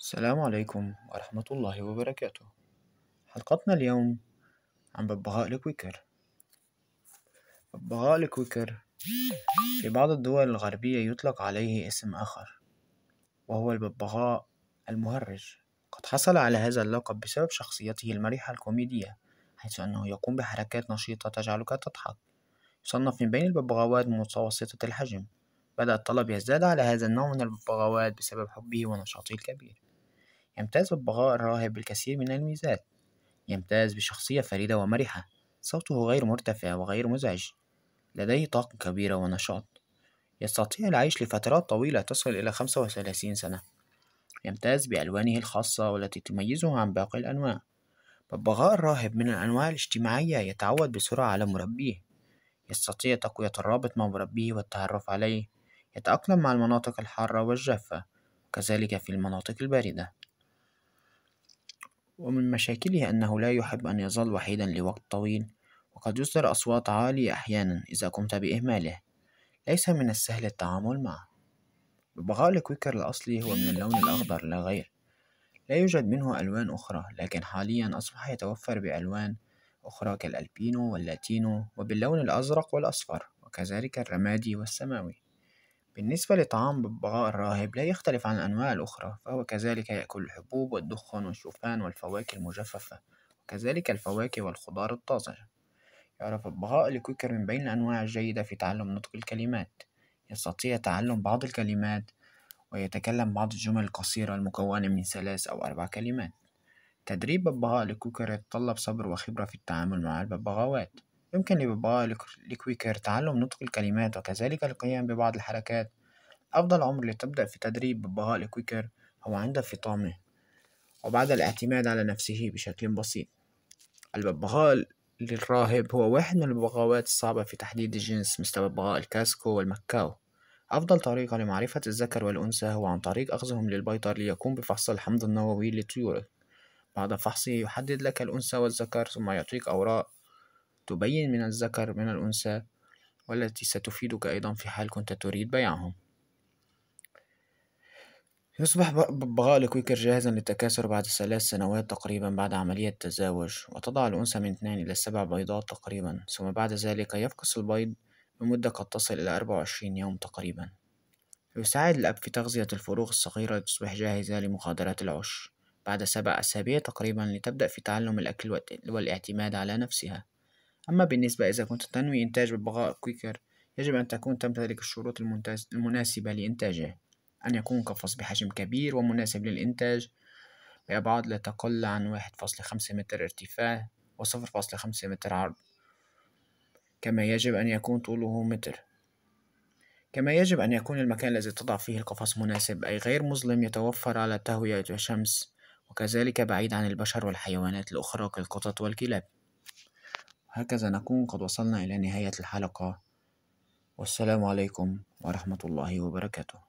السلام عليكم ورحمة الله وبركاته حلقتنا اليوم عن ببغاء الكويكر ببغاء الكويكر في بعض الدول الغربية يطلق عليه اسم آخر وهو الببغاء المهرج قد حصل على هذا اللقب بسبب شخصيته المرحة الكوميدية حيث أنه يقوم بحركات نشيطة تجعلك تضحك يصنف من بين الببغاوات متوسطة الحجم بدأ الطلب يزداد على هذا النوع من الببغاوات بسبب حبه ونشاطه الكبير يمتاز ببغاء الراهب بالكثير من الميزات يمتاز بشخصية فريدة ومرحة صوته غير مرتفع وغير مزعج لديه طاقة كبيرة ونشاط يستطيع العيش لفترات طويلة تصل إلى خمسة وثلاثين سنة يمتاز بألوانه الخاصة والتي تميزه عن باقي الأنواع ببغاء الراهب من الأنواع الاجتماعية يتعود بسرعة على مربيه يستطيع تقوية الرابط مع مربيه والتعرف عليه يتأقلم مع المناطق الحارة والجافة وكذلك في المناطق الباردة ومن مشاكله أنه لا يحب أن يظل وحيدا لوقت طويل وقد يصدر أصوات عالية أحيانا إذا قمت بإهماله ليس من السهل التعامل معه ببغاء الكويكر الأصلي هو من اللون الأخضر لا غير لا يوجد منه ألوان أخرى لكن حاليا أصبح يتوفر بألوان أخرى كالألبينو واللاتينو وباللون الأزرق والأصفر وكذلك الرمادي والسماوي بالنسبة لطعام ببغاء الراهب لا يختلف عن الأنواع الأخرى فهو كذلك يأكل الحبوب والدخان والشوفان والفواكه المجففة وكذلك الفواكه والخضار الطازجة يعرف ببغاء الكوكر من بين الأنواع الجيدة في تعلم نطق الكلمات يستطيع تعلم بعض الكلمات ويتكلم بعض الجمل القصيرة المكونة من ثلاث أو أربع كلمات تدريب ببغاء الكوكر يتطلب صبر وخبرة في التعامل مع الببغاوات يمكن لبابا الكويكر تعلم نطق الكلمات وكذلك القيام ببعض الحركات أفضل عمر لتبدأ في تدريب ببغاء الكويكر هو عند فطامه وبعد الاعتماد على نفسه بشكل بسيط الببغاء للراهب هو واحد من الببغاوات الصعبة في تحديد الجنس مثل ببغاء الكاسكو والمكاو أفضل طريقة لمعرفة الذكر والأنثى هو عن طريق أخذهم للبيطر ليقوم بفحص الحمض النووي للطيور بعد فحصه يحدد لك الأنثى والذكر ثم يعطيك أوراق تبين من الذكر من الأنثى والتي ستفيدك أيضا في حال كنت تريد بيعهم يصبح ببغاء الكويكر جاهزا للتكاثر بعد ثلاث سنوات تقريبا بعد عملية التزاوج وتضع الأنثى من اثنان إلى سبع بيضات تقريبا ثم بعد ذلك يفقس البيض لمدة قد تصل إلى أربعة وعشرين يوم تقريبا يساعد الأب في تغذية الفروغ الصغيرة لتصبح جاهزة لمغادرة العش بعد سبع أسابيع تقريبا لتبدأ في تعلم الأكل والاعتماد على نفسها أما بالنسبة إذا كنت تنوي إنتاج ببغاء كويكر يجب أن تكون تمتلك الشروط المناسبة لإنتاجه أن يكون قفص بحجم كبير ومناسب للإنتاج بأبعاد لا تقل عن واحد فاصل خمسة متر ارتفاع وصفر فاصل خمسة متر عرض كما يجب أن يكون طوله متر كما يجب أن يكون المكان الذي تضع فيه القفص مناسب أي غير مظلم يتوفر على تهوية الشمس وكذلك بعيد عن البشر والحيوانات الأخرى كالقطط والكلاب هكذا نكون قد وصلنا إلى نهاية الحلقة والسلام عليكم ورحمة الله وبركاته